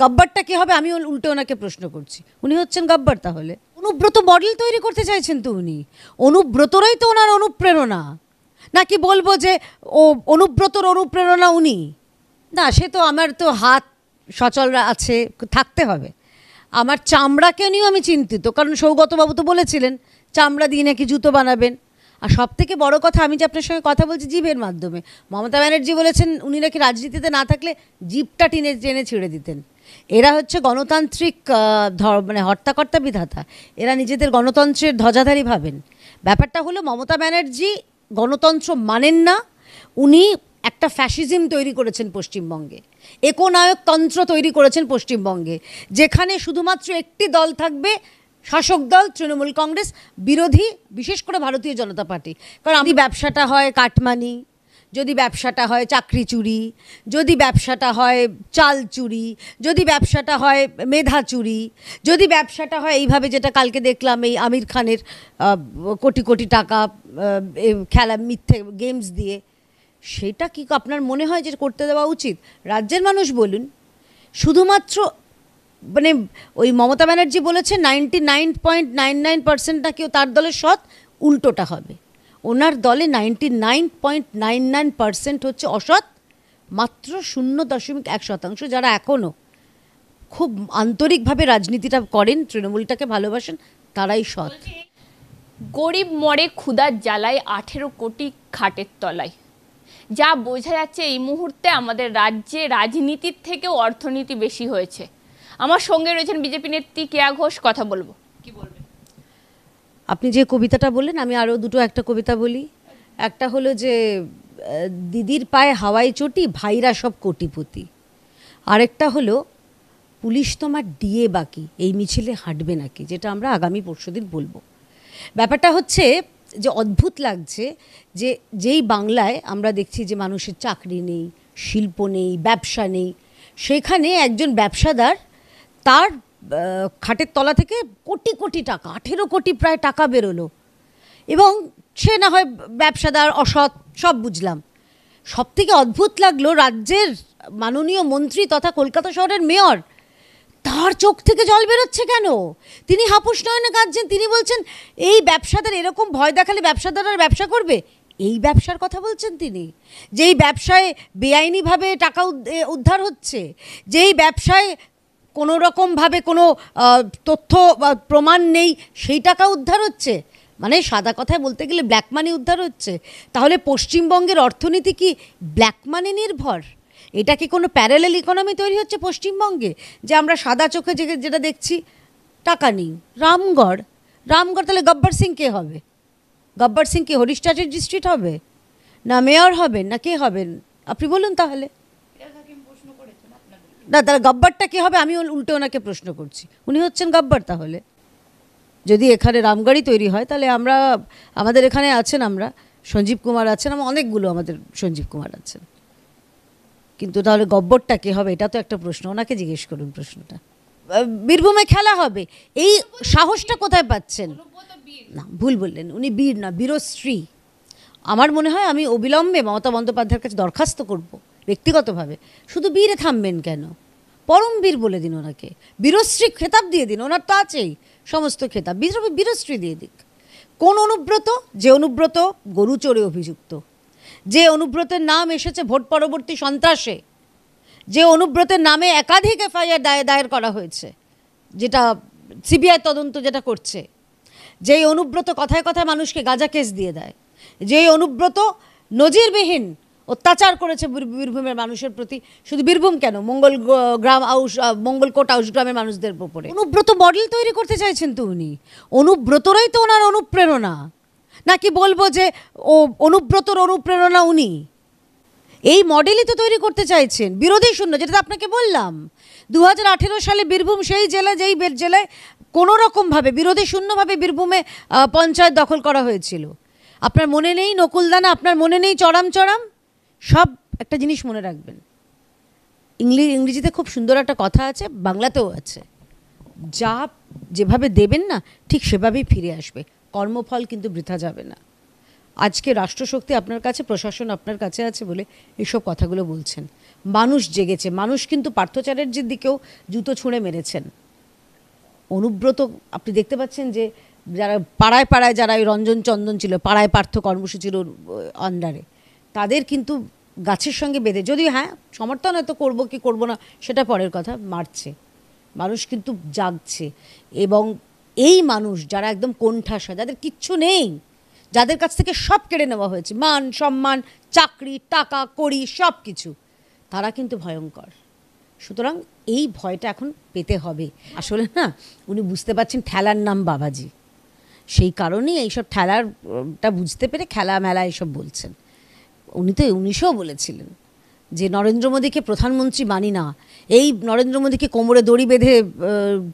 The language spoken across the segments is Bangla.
গব্বরটা কি হবে আমি উল্টে ওনাকে প্রশ্ন করছি উনি হচ্ছেন গব্বর তাহলে অনুব্রত মডেল তৈরি করতে চাইছেন তো উনি অনুব্রতরাই তো ওনার অনুপ্রেরণা নাকি বলবো যে ও অনুব্রতর অনুপ্রেরণা উনি না সে তো আমার তো হাত সচল আছে থাকতে হবে আমার চামড়াকে নিয়েও আমি চিন্তিত কারণ সৌগতবাবু তো বলেছিলেন চামড়া দিয়ে নাকি জুতো বানাবেন আর সব থেকে বড় কথা আমি যে আপনার সঙ্গে কথা বলছি জীবের মাধ্যমে মমতা ব্যানার্জি বলেছেন উনি নাকি রাজনীতিতে না থাকলে জীবটা টেনে টেনে ছিঁড়ে দিতেন এরা হচ্ছে গণতান্ত্রিক মানে হর্তাকর্তা বিধাতা এরা নিজেদের গণতন্ত্রের ধ্বজাধারী ভাবেন ব্যাপারটা হলো মমতা ব্যানার্জি গণতন্ত্র মানেন না উনি একটা ফ্যাসিজম তৈরি করেছেন পশ্চিমবঙ্গে একনায়কতন্ত্র তৈরি করেছেন পশ্চিমবঙ্গে যেখানে শুধুমাত্র একটি দল থাকবে শাসক দল তৃণমূল কংগ্রেস বিরোধী বিশেষ করে ভারতীয় জনতা পার্টি কারণ আমি ব্যবসাটা হয় কাটমানি যদি ব্যবসাটা হয় চাকরি চুরি যদি ব্যবসাটা হয় চাল চুরি যদি ব্যবসাটা হয় মেধা চুরি যদি ব্যবসাটা হয় এইভাবে যেটা কালকে দেখলাম এই আমির খানের কোটি কোটি টাকা খেলা মিথ্যে গেমস দিয়ে সেটা কি আপনার মনে হয় যে করতে দেওয়া উচিত রাজ্যের মানুষ বলুন শুধুমাত্র মানে ওই মমতা ব্যানার্জি বলেছে ninety nine point nine nine percent নাকি তার দলের সৎ উল্টোটা হবে ওনার দলে ninety nine point nine nine percent হচ্ছে অসৎ মাত্র শূন্য দশমিক এক শতাংশ যারা এখনও খুব আন্তরিকভাবে রাজনীতিটা করেন তৃণমূলটাকে ভালোবাসেন তারাই সৎ গরিব মরে ক্ষুদার জ্বালায় আঠেরো কোটি খাটের তলায় যা বোঝা যাচ্ছে এই মুহূর্তে আমাদের রাজ্যে রাজনীতির থেকেও অর্থনীতি বেশি হয়েছে আমার সঙ্গে রয়েছেন বিজেপি নেত্রী কেয়া ঘোষ কথা বলবো আপনি যে কবিতাটা বললেন আমি আরও দুটো একটা কবিতা বলি একটা হলো যে দিদির পায়ে হাওয়াই চটি ভাইরা সব কোটিপতি আরেকটা হলো পুলিশ তোমার ডিএ বাকি এই মিছিলে হাঁটবে নাকি যেটা আমরা আগামী পরশুদিন বলবো ব্যাপারটা হচ্ছে যে অদ্ভুত লাগছে যে যেই বাংলায় আমরা দেখছি যে মানুষের চাকরি নেই শিল্প নেই ব্যবসা নেই সেখানে একজন ব্যবসাদার তার খাটের তলা থেকে কোটি কোটি টাকা আঠেরো কোটি প্রায় টাকা বেরোলো এবং সে না হয় ব্যবসাদার অসৎ সব বুঝলাম সব থেকে অদ্ভুত লাগলো রাজ্যের মাননীয় মন্ত্রী তথা কলকাতা শহরের মেয়র তার চোখ থেকে জল বেরোচ্ছে কেন তিনি হাপুস নয়নে কাঁদছেন তিনি বলছেন এই ব্যবসাদার এরকম ভয় দেখালে ব্যবসাদার আর ব্যবসা করবে এই ব্যবসার কথা বলছেন তিনি যেই ব্যবসায় বেআইনিভাবে টাকা উদ্ধার হচ্ছে যেই ব্যবসায় কোনো রকমভাবে কোনো তথ্য বা প্রমাণ নেই সেই টাকা উদ্ধার হচ্ছে মানে সাদা কথায় বলতে গেলে ব্ল্যাক মানি উদ্ধার হচ্ছে তাহলে পশ্চিমবঙ্গের অর্থনীতি কি ব্ল্যাক মানি নির্ভর এটা কি কোনো প্যারালেল ইকোনমি তৈরি হচ্ছে পশ্চিমবঙ্গে যে আমরা সাদা চোখে যে যেটা দেখছি টাকা নেই রামগড় রামগড় তাহলে গব্বর সিং কে হবে গব্বর সিং কি হরিশ ডিস্ট্রিক্ট হবে না মেয়র হবেন না কে হবেন আপনি বলুন তাহলে না তাহলে গব্বরটা কী হবে আমি উল্টে ওনাকে প্রশ্ন করছি উনি হচ্ছেন গব্বর তাহলে যদি এখানে রামগাড়ি তৈরি হয় তাহলে আমরা আমাদের এখানে আছেন আমরা সঞ্জীব কুমার আছেন আমার অনেকগুলো আমাদের সঞ্জীব কুমার আছেন কিন্তু তাহলে গব্বরটা কী হবে এটা তো একটা প্রশ্ন ওনাকে জিজ্ঞেস করুন প্রশ্নটা বীরভূমে খেলা হবে এই সাহসটা কোথায় পাচ্ছেন না ভুল বললেন উনি বীর না বীরশ্রী আমার মনে হয় আমি অবিলম্বে মমতা বন্দ্যোপাধ্যায়ের কাছে দরখাস্ত করবো ব্যক্তিগতভাবে শুধু বীরে থামবেন কেন পরম বীর বলে দিন ওনাকে বীরশ্রী খেতাব দিয়ে দিন ওনার তো আছেই সমস্ত খেতাব বিদ্রোহী বীরশ্রী দিয়ে দিক কোন অনুব্রত যে অনুব্রত গরু চড়ে অভিযুক্ত যে অনুব্রতের নাম এসেছে ভোট পরবর্তী সন্ত্রাসে যে অনুব্রতের নামে একাধিক এফআইআর দায়ে দায়ের করা হয়েছে যেটা সিবিআই তদন্ত যেটা করছে যেই অনুব্রত কথায় কথায় মানুষকে গাঁজা কেস দিয়ে দেয় যেই অনুব্রত নজিরবিহীন অত্যাচার করেছে বীরভূমের মানুষের প্রতি শুধু বীরভূম কেন মঙ্গল গ্রাম আউস মঙ্গলকোট আউস গ্রামের মানুষদের উপরে অনুব্রত মডেল তৈরি করতে চাইছেন তো উনি অনুব্রতরাই তো ওনার অনুপ্রেরণা নাকি বলবো যে ও অনুব্রতর অনুপ্রেরণা উনি এই মডেলই তো তৈরি করতে চাইছেন বিরোধী শূন্য যেটা আপনাকে বললাম দু হাজার সালে বীরভূম সেই জেলা যেই জেলায় কোনো রকমভাবে বিরোধী শূন্যভাবে বীরভূমে পঞ্চায়েত দখল করা হয়েছিল আপনার মনে নেই নকুলদানা আপনার মনে নেই চড়াম চড়াম সব একটা জিনিস মনে রাখবেন ইংলিশ ইংরেজিতে খুব সুন্দর একটা কথা আছে বাংলাতেও আছে যা যেভাবে দেবেন না ঠিক সেভাবেই ফিরে আসবে কর্মফল কিন্তু বৃথা যাবে না আজকে রাষ্ট্রশক্তি আপনার কাছে প্রশাসন আপনার কাছে আছে বলে এসব কথাগুলো বলছেন মানুষ জেগেছে মানুষ কিন্তু পার্থচারের দিকেও জুতো ছুঁড়ে মেরেছেন অনুব্রত আপনি দেখতে পাচ্ছেন যে যারা পাড়ায় পাড়ায় যারা ওই রঞ্জন চন্দন ছিল পাড়ায় পার্থ কর্মসূচির আন্ডারে তাদের কিন্তু গাছের সঙ্গে বেঁধে যদি হ্যাঁ সমর্থন হয়তো করবো কি করবো না সেটা পরের কথা মারছে মানুষ কিন্তু জাগছে এবং এই মানুষ যারা একদম কোণঠাসা যাদের কিচ্ছু নেই যাদের কাছ থেকে সব কেড়ে নেওয়া হয়েছে মান সম্মান চাকরি টাকা কড়ি সব কিছু তারা কিন্তু ভয়ঙ্কর সুতরাং এই ভয়টা এখন পেতে হবে আসলে না উনি বুঝতে পারছেন ঠেলার নাম বাবাজি সেই কারণেই এইসব ঠেলারটা বুঝতে পেরে খেলা মেলা এইসব বলছেন উনি তো উনিশেও বলেছিলেন যে নরেন্দ্র মোদীকে প্রধানমন্ত্রী মানি না এই নরেন্দ্র মোদীকে কোমরে দড়ি বেঁধে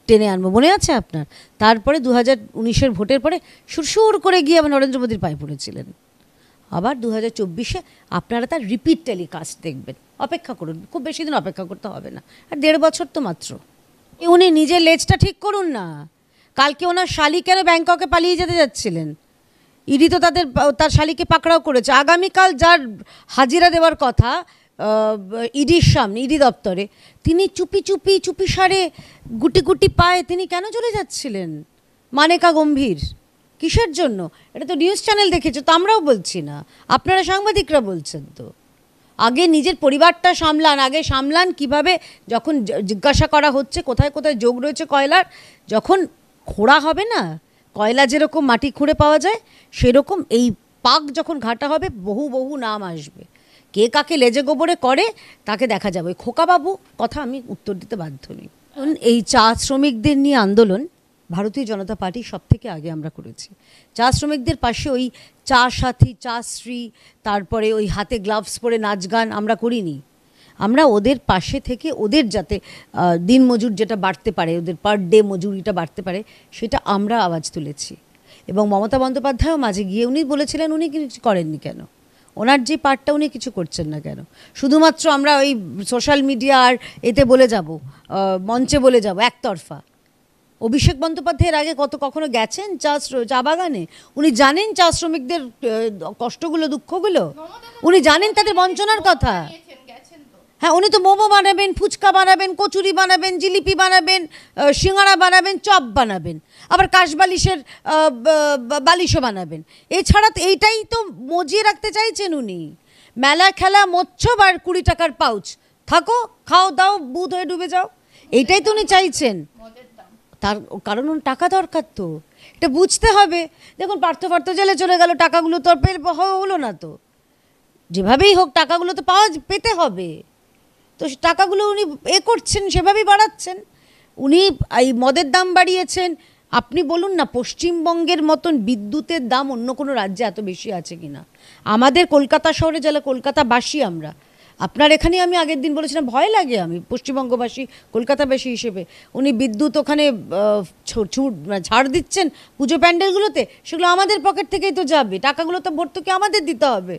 টেনে আনবো মনে আছে আপনার তারপরে দু হাজার উনিশের ভোটের পরে সুরসুর করে গিয়ে আবার নরেন্দ্র মোদীর পায়ে পড়েছিলেন আবার দু হাজার চব্বিশে আপনারা তার রিপিট টেলিকাস্ট দেখবেন অপেক্ষা করুন খুব বেশি দিন অপেক্ষা করতে হবে না আর দেড় বছর তো মাত্র উনি নিজের লেজটা ঠিক করুন না কালকে ওনার শালিকেরা ব্যাংককে পালিয়ে যেতে যাচ্ছিলেন ইডি তো তাদের তার শালিকে পাকড়াও করেছে আগামীকাল যার হাজিরা দেওয়ার কথা ইডির সামনে ইডি দপ্তরে তিনি চুপি চুপি চুপি সারে গুটি গুটি পায়ে তিনি কেন চলে যাচ্ছিলেন মানেকা গম্ভীর কিসের জন্য এটা তো নিউজ চ্যানেল দেখেছে তো আমরাও বলছি না আপনারা সাংবাদিকরা বলছেন তো আগে নিজের পরিবারটা সামলান আগে সামলান কিভাবে যখন জিজ্ঞাসা করা হচ্ছে কোথায় কোথায় যোগ রয়েছে কয়লার যখন খোড়া হবে না কয়লা যেরকম মাটি খুঁড়ে পাওয়া যায় সেরকম এই পাক যখন ঘাটা হবে বহু বহু নাম আসবে কে কাকে লেজে গোবরে করে তাকে দেখা যাবে খোকাবাবু কথা আমি উত্তর দিতে বাধ্য নই এই চা শ্রমিকদের নিয়ে আন্দোলন ভারতীয় জনতা পার্টি সব থেকে আগে আমরা করেছি চা শ্রমিকদের পাশে ওই চা সাথী চা শ্রী তারপরে ওই হাতে গ্লাভস পরে নাচ গান আমরা করিনি আমরা ওদের পাশে থেকে ওদের যাতে দিন মজুর যেটা বাড়তে পারে ওদের পার ডে মজুরিটা বাড়তে পারে সেটা আমরা আওয়াজ তুলেছি এবং মমতা বন্দ্যোপাধ্যায়ও মাঝে গিয়ে উনি বলেছিলেন উনি কিছু করেননি কেন ওনার যে পার্টটা উনি কিছু করছেন না কেন শুধুমাত্র আমরা ওই সোশ্যাল মিডিয়া আর এতে বলে যাব মঞ্চে বলে যাব একতরফা অভিষেক বন্দ্যোপাধ্যায়ের আগে কত কখনো গেছেন চা চা বাগানে উনি জানেন চা শ্রমিকদের কষ্টগুলো দুঃখগুলো উনি জানেন তাদের বঞ্চনার কথা হ্যাঁ উনি তো মোমো বানাবেন ফুচকা বানাবেন কচুরি বানাবেন জিলিপি বানাবেন সিঙ্গাড়া বানাবেন চপ বানাবেন আবার কাশ বালিশের বালিশও বানাবেন এছাড়া তো এইটাই তো মজিয়ে রাখতে চাইছেন উনি মেলা খেলা মৎস্যব আর কুড়ি টাকার পাউচ থাকো খাও দাও বুধ হয়ে ডুবে যাও এইটাই তো উনি চাইছেন তার কারণ ওর টাকা দরকার তো এটা বুঝতে হবে দেখুন পার্থ পার্থ জেলে চলে গেল টাকাগুলো তো আর হলো না তো যেভাবেই হোক টাকাগুলো তো পাওয়া পেতে হবে তো টাকাগুলো উনি এ করছেন সেভাবেই বাড়াচ্ছেন উনি এই মদের দাম বাড়িয়েছেন আপনি বলুন না পশ্চিমবঙ্গের মতন বিদ্যুতের দাম অন্য কোনো রাজ্যে এত বেশি আছে কি না আমাদের কলকাতা শহরে যারা কলকাতাবাসী আমরা আপনার এখানে আমি আগের দিন বলেছিলাম ভয় লাগে আমি পশ্চিমবঙ্গবাসী কলকাতাবাসী হিসেবে উনি বিদ্যুৎ ওখানে মানে ছাড় দিচ্ছেন পুজো প্যান্ডেলগুলোতে সেগুলো আমাদের পকেট থেকেই তো যাবে টাকাগুলো তো ভর্তুকি আমাদের দিতে হবে